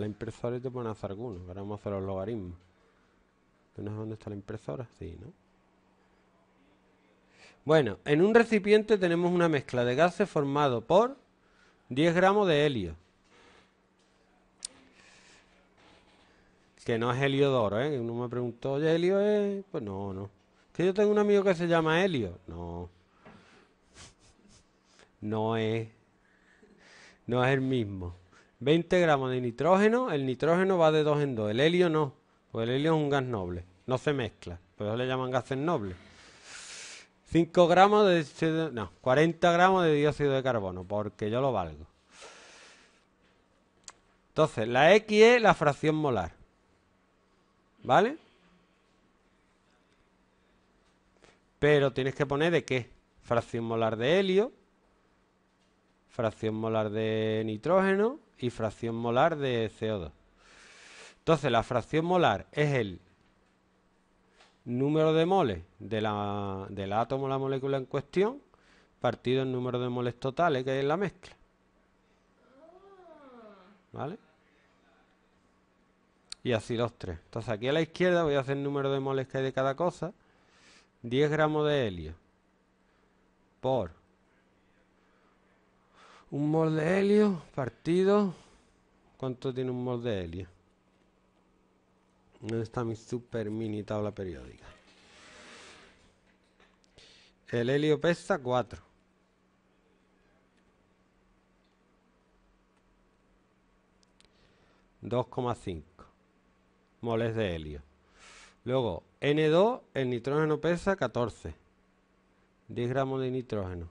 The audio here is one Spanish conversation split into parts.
la impresora y te pueden hacer alguno. Ahora vamos a hacer los logaritmos. ¿Tú no sabes dónde está la impresora? Sí, ¿no? Bueno, en un recipiente tenemos una mezcla de gases formado por 10 gramos de helio. Que no es helio ¿eh? Uno me preguntó, oye, helio es... Pues no, no. Que yo tengo un amigo que se llama helio. No. No es... No es el mismo. 20 gramos de nitrógeno, el nitrógeno va de 2 en 2, el helio no, porque el helio es un gas noble, no se mezcla, por eso le llaman gases nobles. 5 gramos de... No, 40 gramos de dióxido de carbono, porque yo lo valgo. Entonces, la X es la fracción molar. ¿Vale? Pero tienes que poner de qué. Fracción molar de helio, fracción molar de nitrógeno y fracción molar de CO2. Entonces, la fracción molar es el número de moles del átomo o la molécula en cuestión partido el número de moles totales que hay en la mezcla. ¿Vale? Y así los tres. Entonces aquí a la izquierda voy a hacer el número de moles que hay de cada cosa. 10 gramos de helio por un mol de helio partido. ¿Cuánto tiene un mol de helio? ¿Dónde está mi super mini tabla periódica? El helio pesa 4. ...2,5... moles de helio. Luego, N2, el nitrógeno pesa 14. 10 gramos de nitrógeno.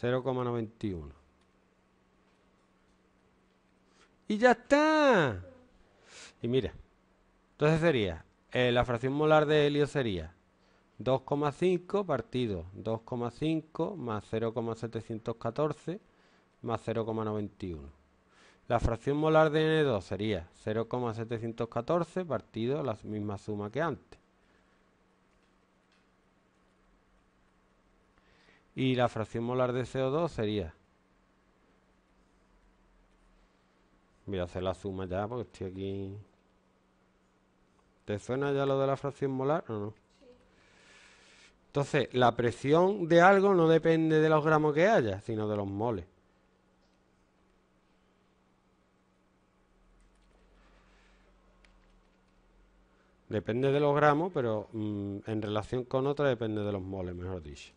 0,91. Y ya está. Y mira, entonces sería, eh, la fracción molar de helio sería 2,5 partido 2,5 más 0,714 más 0,91. La fracción molar de N2 sería 0,714 partido la misma suma que antes. y la fracción molar de CO2 sería... Voy a hacer la suma ya porque estoy aquí... ¿Te suena ya lo de la fracción molar o no? Sí. Entonces, la presión de algo no depende de los gramos que haya, sino de los moles. Depende de los gramos, pero mm, en relación con otra depende de los moles, mejor dicho.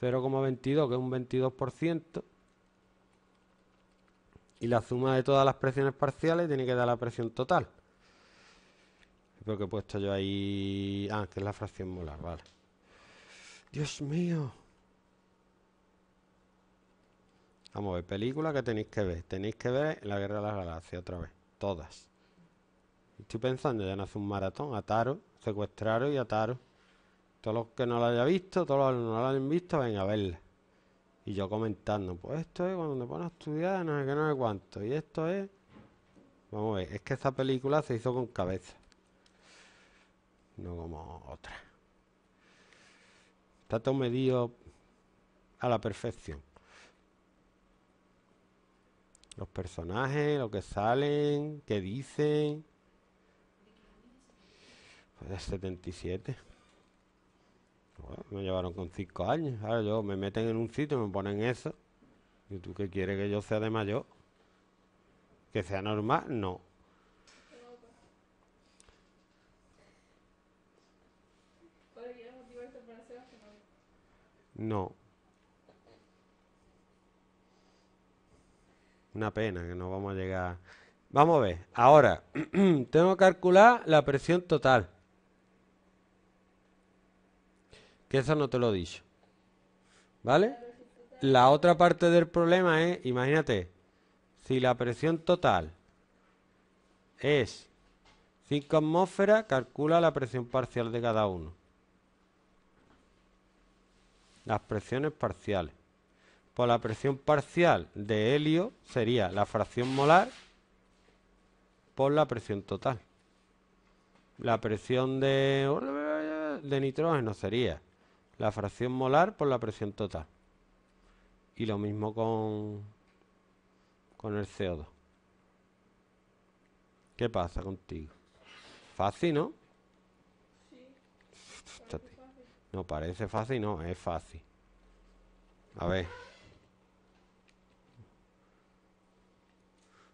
0,22, que es un 22%. Y la suma de todas las presiones parciales tiene que dar la presión total. Creo que he puesto yo ahí... Ah, que es la fracción molar, vale. Dios mío. Vamos a ver, película que tenéis que ver. Tenéis que ver La Guerra de las Galaxias otra vez. Todas. Estoy pensando ya en hacer un maratón. Ataro, secuestraros y ataros todos los que no la hayan visto, todos los que no la hayan visto, ven a verla. Y yo comentando, pues esto es cuando te pones a estudiar, no sé qué, no sé cuánto. Y esto es... Vamos a ver, es que esta película se hizo con cabeza. No como otra. Está todo medido a la perfección. Los personajes, lo que salen, qué dicen. Pues 77. Bueno, me llevaron con cinco años. Ahora yo me meten en un sitio, y me ponen eso. ¿Y tú qué quieres que yo sea de mayor? ¿Que sea normal? No. No. Una pena que no vamos a llegar. Vamos a ver. Ahora, tengo que calcular la presión total. eso no te lo he dicho. ¿Vale? La otra parte del problema es, imagínate, si la presión total es 5 atmósferas, calcula la presión parcial de cada uno. Las presiones parciales. por pues la presión parcial de helio sería la fracción molar por la presión total. La presión de, de nitrógeno sería la fracción molar por la presión total. Y lo mismo con, con el CO2. ¿Qué pasa contigo? Fácil, ¿no? Sí. No parece fácil, no, es fácil. A ver.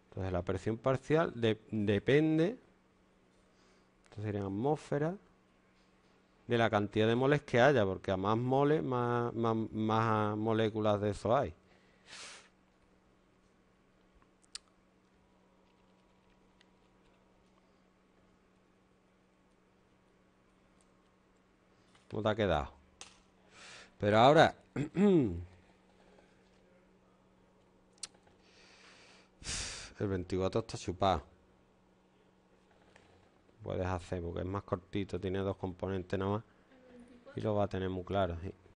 Entonces la presión parcial depende. Entonces sería atmósfera de la cantidad de moles que haya, porque a más moles, más, moléculas de eso hay. ¿Cómo te ha quedado? Pero ahora... El 24 está chupado puedes hacer porque es más cortito, tiene dos componentes nada más y lo va a tener muy claro.